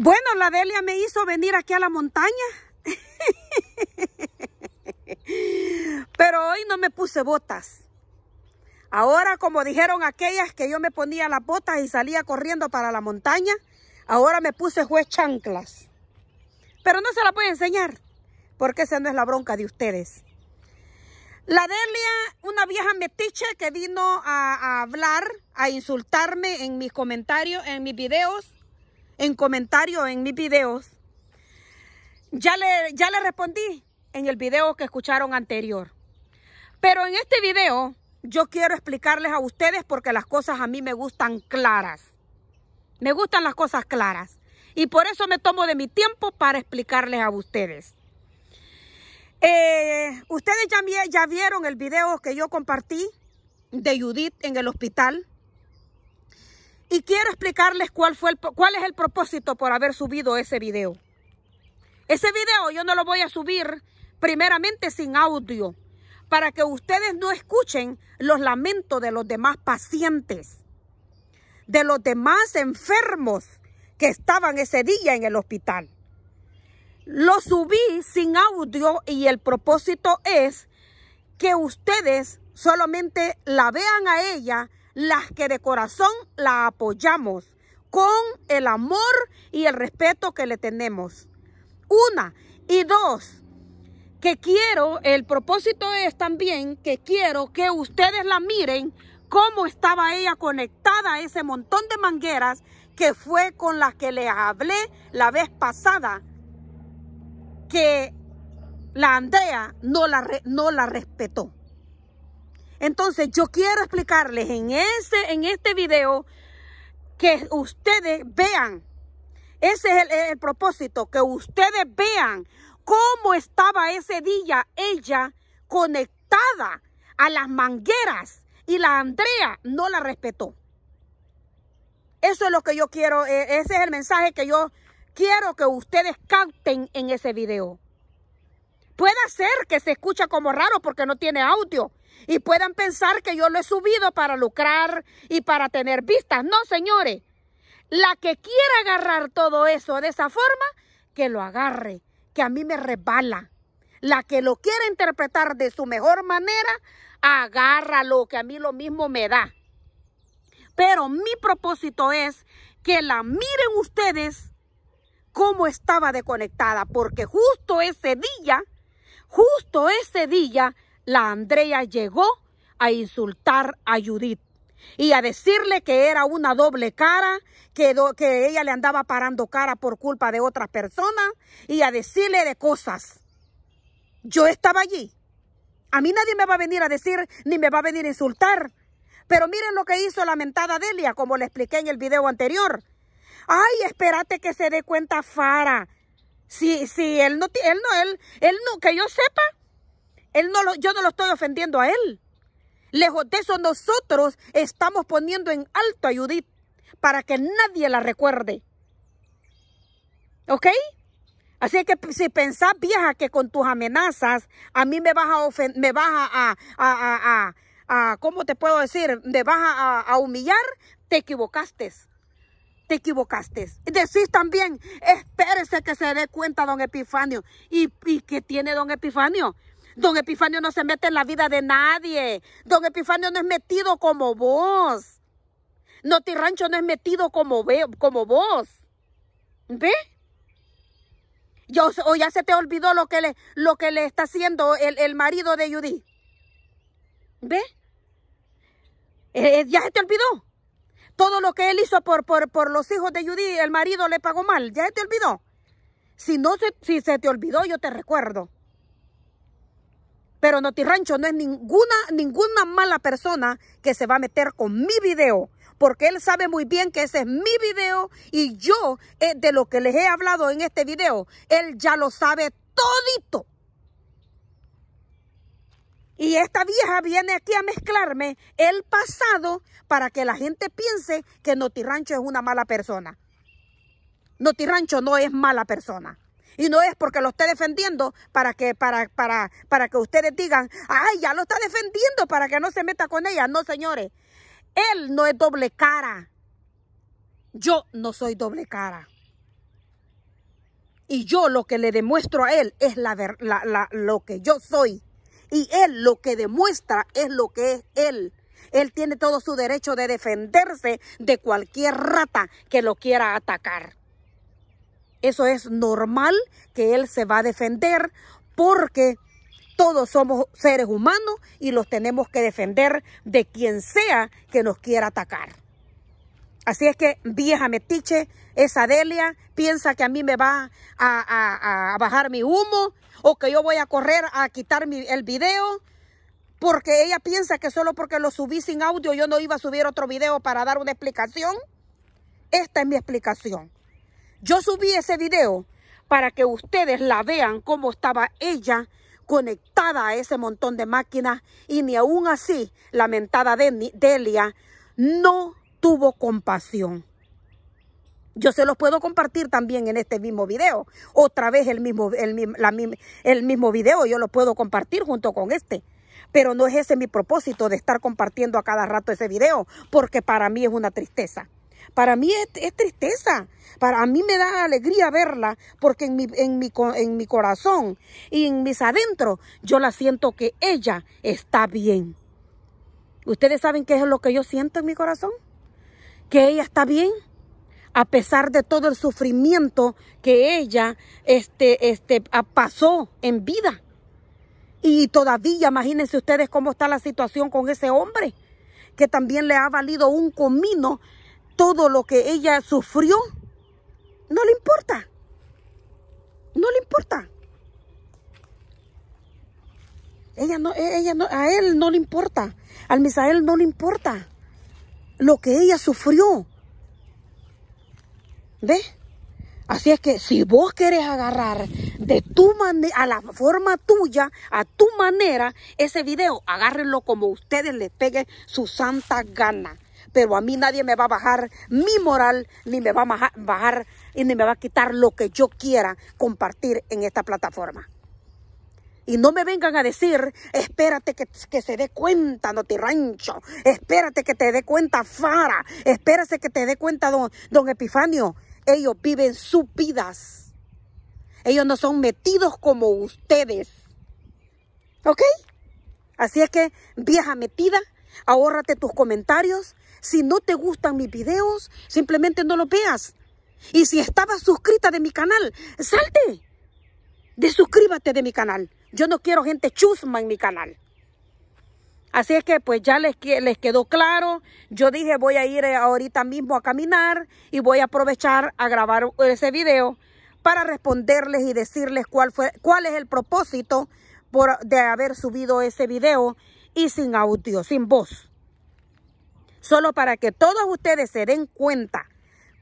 Bueno, la Delia me hizo venir aquí a la montaña. Pero hoy no me puse botas. Ahora, como dijeron aquellas que yo me ponía las botas y salía corriendo para la montaña, ahora me puse juez chanclas. Pero no se la voy a enseñar, porque esa no es la bronca de ustedes. La Delia, una vieja metiche que vino a, a hablar, a insultarme en mis comentarios, en mis videos, en comentarios en mis videos. Ya le, ya le respondí en el video que escucharon anterior. Pero en este video yo quiero explicarles a ustedes porque las cosas a mí me gustan claras. Me gustan las cosas claras. Y por eso me tomo de mi tiempo para explicarles a ustedes. Eh, ustedes ya, ya vieron el video que yo compartí de Judith en el hospital. Y quiero explicarles cuál, fue cuál es el propósito por haber subido ese video. Ese video yo no lo voy a subir primeramente sin audio, para que ustedes no escuchen los lamentos de los demás pacientes, de los demás enfermos que estaban ese día en el hospital. Lo subí sin audio y el propósito es que ustedes solamente la vean a ella las que de corazón la apoyamos con el amor y el respeto que le tenemos. Una. Y dos, que quiero, el propósito es también que quiero que ustedes la miren cómo estaba ella conectada a ese montón de mangueras que fue con las que le hablé la vez pasada, que la Andrea no la, no la respetó. Entonces yo quiero explicarles en, ese, en este video que ustedes vean, ese es el, propósito, que ustedes vean cómo estaba ese día ella conectada a las mangueras y la Andrea no la respetó. Eso es lo que yo quiero, eh, ese es el mensaje que yo quiero que ustedes capten en ese video. Puede ser que se escucha como raro porque no tiene audio, y puedan pensar que yo lo he subido para lucrar y para tener vistas. No, señores. La que quiera agarrar todo eso de esa forma, que lo agarre, que a mí me resbala. La que lo quiera interpretar de su mejor manera, agárralo, que a mí lo mismo me da. Pero mi propósito es que la miren ustedes cómo estaba desconectada, porque justo ese día, justo ese día, la Andrea llegó a insultar a Judith y a decirle que era una doble cara, que, que ella le andaba parando cara por culpa de otras personas y a decirle de cosas. Yo estaba allí. A mí nadie me va a venir a decir ni me va a venir a insultar. Pero miren lo que hizo la mentada Delia, como le expliqué en el video anterior. Ay, espérate que se dé cuenta Fara. Si, si él no, él no, él no, que yo sepa, él no lo, yo no lo estoy ofendiendo a él. Lejos de eso, nosotros estamos poniendo en alto a Judith para que nadie la recuerde. ¿Ok? Así que si pensás, vieja, que con tus amenazas a mí me vas a me vas a, a, ¿cómo te puedo decir? Me vas a humillar, te equivocaste te equivocaste. Decís también, espérese que se dé cuenta don Epifanio. ¿Y, ¿Y, qué tiene don Epifanio? Don Epifanio no se mete en la vida de nadie. Don Epifanio no es metido como vos. Noti Rancho no es metido como, como vos. ¿Ve? Yo, o ya se te olvidó lo que le, lo que le está haciendo el, marido de Judy. ¿Ve? Eh, eh, ya se te olvidó. Todo lo que él hizo por, por, los hijos de Judy, el marido le pagó mal. Ya se te olvidó. Si no, si se te olvidó, yo te recuerdo. Pero Notirrancho no es ninguna, ninguna mala persona que se va a meter con mi video. Porque él sabe muy bien que ese es mi video y yo, eh, de lo que les he hablado en este video, él ya lo sabe todito. Y esta vieja viene aquí a mezclarme el pasado para que la gente piense que Notirancho es una mala persona. Notirancho no es mala persona. Y no es porque lo esté defendiendo para que, para, para, para que ustedes digan, ay, ya lo está defendiendo para que no se meta con ella. No, señores, él no es doble cara. Yo no soy doble cara. Y yo lo que le demuestro a él es la, lo que yo soy. Y él lo que demuestra es lo que es él. Él tiene todo su derecho de defenderse de cualquier rata que lo quiera atacar. Eso es normal que él se va a defender porque todos somos seres humanos y los tenemos que defender de quien sea que nos quiera atacar. Así es que, vieja metiche, esa Delia piensa que a mí me va a, bajar mi humo o que yo voy a correr a quitar el video porque ella piensa que solo porque lo subí sin audio yo no iba a subir otro video para dar una explicación. Esta es mi explicación. Yo subí ese video para que ustedes la vean cómo estaba ella conectada a ese montón de máquinas y ni aún así lamentada Delia no tuvo compasión. Yo se los puedo compartir también en este mismo video. Otra vez el mismo, el, el mismo video, yo lo puedo compartir junto con este. Pero no es ese mi propósito de estar compartiendo a cada rato ese video, porque para mí es una tristeza. Para mí es, tristeza. Para mí me da alegría verla porque en mi, en mi corazón y en mis adentros yo la siento que ella está bien. ¿Ustedes saben qué es lo que yo siento en mi corazón? Que ella está bien a pesar de todo el sufrimiento que ella este, este, pasó en vida. Y todavía, imagínense ustedes cómo está la situación con ese hombre, que también le ha valido un comino todo lo que ella sufrió, no le importa. No le importa. Ella no, e, ella no, a él no le importa. Al Misael no le importa lo que ella sufrió. ¿Ves? Así es que si vos querés agarrar de tu manera, a la forma tuya, a tu manera, ese video, agárrenlo como ustedes les peguen su santa gana pero a mí nadie me va a bajar mi moral, ni me va a bajar y ni me va a quitar lo que yo quiera compartir en esta plataforma. Y no me vengan a decir, espérate que, se dé cuenta te Rancho, espérate que te dé cuenta Fara, espérate que te dé cuenta don, don Epifanio. Ellos viven sus vidas. Ellos no son metidos como ustedes. ¿Ok? Así es que, vieja metida, Ahorrate tus comentarios. Si no te gustan mis videos, simplemente no lo veas. Y si estabas suscrita de mi canal, salte. Desuscríbate de mi canal. Yo no quiero gente chusma en mi canal. Así es que pues ya les, quedó claro. Yo dije voy a ir eh, ahorita mismo a caminar y voy a aprovechar a grabar eh, ese video para responderles y decirles cuál, fue, cuál es el propósito de haber subido ese video y sin audio, sin voz. Solo para que todos ustedes se den cuenta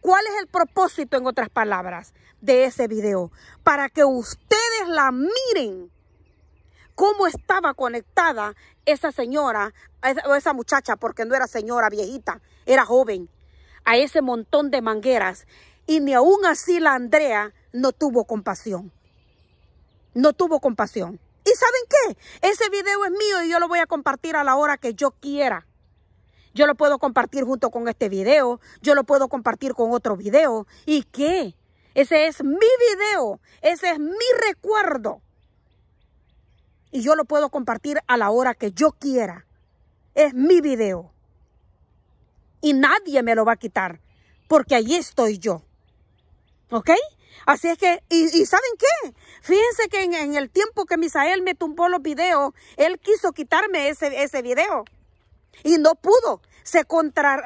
cuál es el propósito, en otras palabras, de ese video. Para que ustedes la miren cómo estaba conectada esa señora o esa muchacha, porque no era señora viejita, era joven, a ese montón de mangueras. Y ni aún así la Andrea no tuvo compasión. No tuvo compasión. ¿Y saben qué? Ese video es mío y yo lo voy a compartir a la hora que yo quiera. Yo lo puedo compartir junto con este video, yo lo puedo compartir con otro video. ¿Y qué? Ese es mi video, ese es mi recuerdo. Y yo lo puedo compartir a la hora que yo quiera. Es mi video. Y nadie me lo va a quitar, porque allí estoy yo. ¿Ok? Así es que, y, ¿saben qué? Fíjense que en, el tiempo que Misael me tumbó los videos, él quiso quitarme ese, ese video. Y no pudo. Se,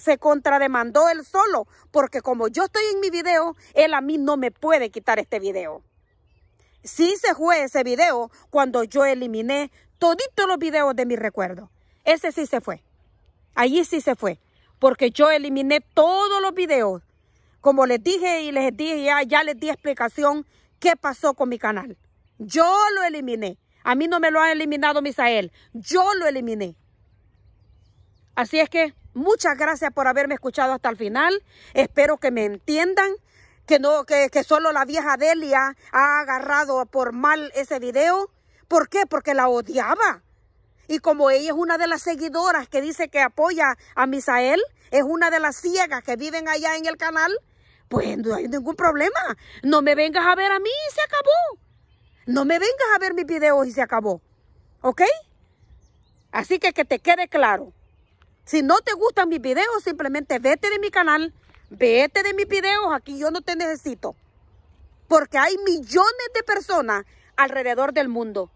se contrademandó él solo. Porque como yo estoy en mi video, él a mí no me puede quitar este video. Sí se fue ese video cuando yo eliminé toditos los videos de mi recuerdo. Ese sí se fue. Allí sí se fue. Porque yo eliminé todos los videos como les dije y les dije ya, ya les di explicación qué pasó con mi canal. Yo lo eliminé. A mí no me lo ha eliminado Misael. Yo lo eliminé. Así es que muchas gracias por haberme escuchado hasta el final. Espero que me entiendan. Que, no, que, que solo la vieja Delia ha agarrado por mal ese video. ¿Por qué? Porque la odiaba. Y como ella es una de las seguidoras que dice que apoya a Misael, es una de las ciegas que viven allá en el canal, pues no hay ningún problema. No me vengas a ver a mí y se acabó. No me vengas a ver mis videos y se acabó. ¿Ok? Así que que te quede claro. Si no te gustan mis videos, simplemente vete de mi canal. Vete de mis videos. Aquí yo no te necesito. Porque hay millones de personas alrededor del mundo.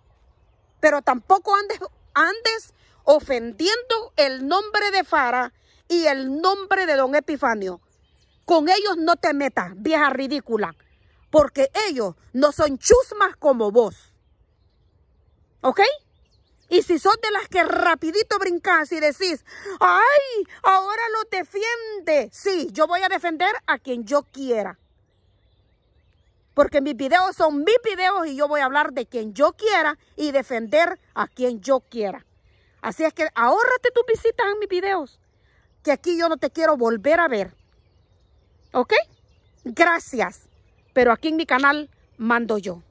Pero tampoco andes, andes ofendiendo el nombre de Fara y el nombre de don Epifanio. Con ellos no te metas, vieja ridícula, porque ellos no son chusmas como vos. ¿Ok? Y si sos de las que rapidito brincas y decís, ay, ahora lo defiende. Sí, yo voy a defender a quien yo quiera. Porque mis videos son mis videos y yo voy a hablar de quien yo quiera y defender a quien yo quiera. Así es que ahórrate tus visitas a mis videos, que aquí yo no te quiero volver a ver. ¿Ok? Gracias. Pero aquí en mi canal mando yo.